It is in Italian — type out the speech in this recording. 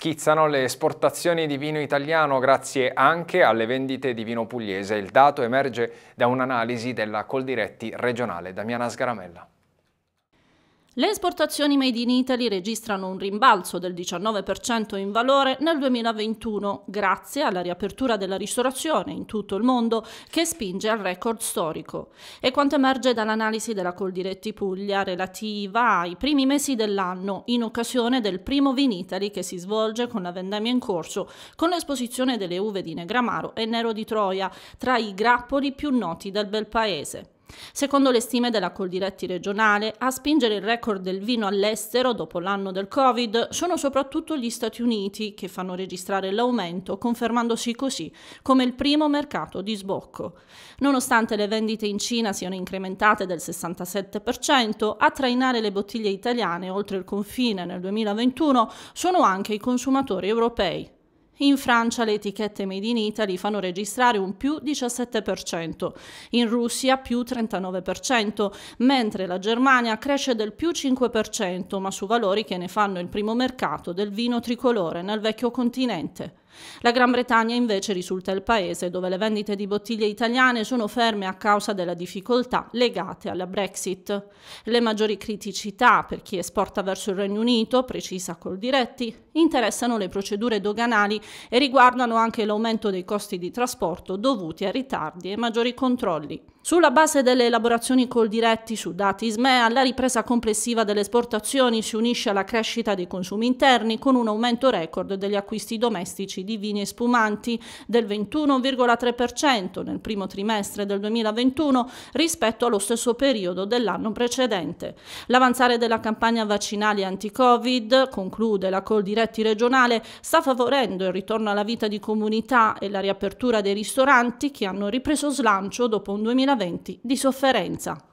Schizzano le esportazioni di vino italiano grazie anche alle vendite di vino pugliese. Il dato emerge da un'analisi della Coldiretti regionale. Damiana Sgaramella. Le esportazioni made in Italy registrano un rimbalzo del 19% in valore nel 2021, grazie alla riapertura della ristorazione in tutto il mondo che spinge al record storico. E quanto emerge dall'analisi della Coldiretti Puglia relativa ai primi mesi dell'anno, in occasione del primo Vin Italy che si svolge con la vendemmia in corso, con l'esposizione delle uve di Negramaro e Nero di Troia, tra i grappoli più noti del bel paese. Secondo le stime della Coldiretti regionale, a spingere il record del vino all'estero dopo l'anno del Covid sono soprattutto gli Stati Uniti che fanno registrare l'aumento, confermandosi così come il primo mercato di sbocco. Nonostante le vendite in Cina siano incrementate del 67%, a trainare le bottiglie italiane oltre il confine nel 2021 sono anche i consumatori europei. In Francia le etichette Made in Italy fanno registrare un più 17%, in Russia più 39%, mentre la Germania cresce del più 5%, ma su valori che ne fanno il primo mercato del vino tricolore nel vecchio continente. La Gran Bretagna invece risulta il paese dove le vendite di bottiglie italiane sono ferme a causa della difficoltà legate alla Brexit. Le maggiori criticità per chi esporta verso il Regno Unito, precisa col diretti, interessano le procedure doganali e riguardano anche l'aumento dei costi di trasporto dovuti a ritardi e maggiori controlli. Sulla base delle elaborazioni col diretti su dati SMEA, la ripresa complessiva delle esportazioni si unisce alla crescita dei consumi interni con un aumento record degli acquisti domestici di vini e spumanti del 21,3% nel primo trimestre del 2021 rispetto allo stesso periodo dell'anno precedente. L'avanzare della campagna vaccinale anti-Covid, conclude la col diretti regionale, sta favorendo il ritorno alla vita di comunità e la riapertura dei ristoranti che hanno ripreso slancio dopo un 2020 spaventi, di sofferenza.